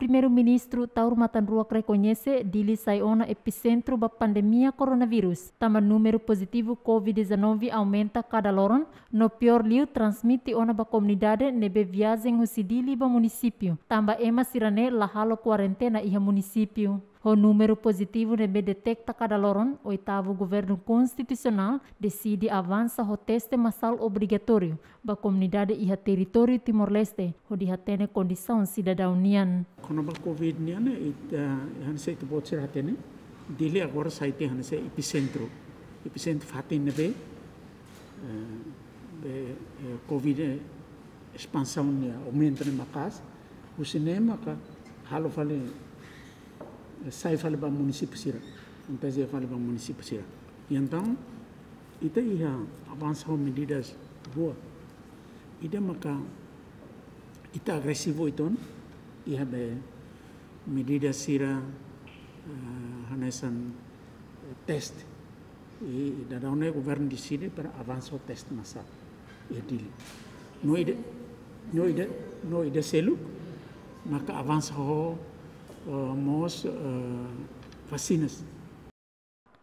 Primeiro-ministro Taur Matanruak reconhece Dili Saiona epicentro da pandemia coronavírus. Tama número positivo COVID-19 aumenta cada loron, no pior liu transmite ona ba comunidade nebe viagem husidili ba município. Tamba ema sirane lahalo quarentena iha município. O número positivo na detecta cada loron, oitavo governo constitucional decide avança o teste massal obrigatório para a comunidade e a território Timor-Leste, onde tem condição cidadania. nian. Quando a Covid nian, a eh, se pode ser atene, né? dele agora sai tem esse epicentro, epicentro fatin nebe, eh, eh, Covid expansão aumenta na né, Macas, o cinema que halo falei ba municipe sira mpese ba municipe sira yantan ita iya avance ho leaders boa ida e maka ita e agresivo iton e iha be eh, medidas sira hanesan eh, eh, test e da daune di sini per ho test masa e dili no ida no ida no ida selu maka ho. Uh, most vacinas. Uh,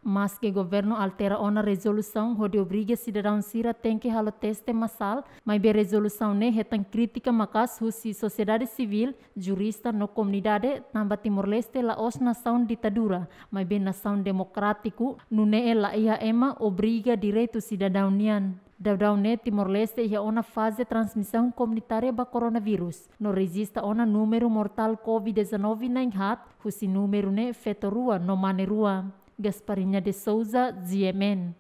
mas que governo altera ona resolução, onde obriga cidadão Sira tem que halo teste massal, mas be resolução ne retan crítica macas husi sociedade civil, jurista no comunidade, tamba Timor-Leste os nação ditadura, mas be nação democrático, nune ela ia ema obriga direito cidadão nian. Davdaune Timor-Leste já ona fase transmissão comunitária do coronavírus. Não resista ona número mortal COVID-19 na inhat, husi número ne fetorua no manerua. Gasparinha de Souza, Ziemen.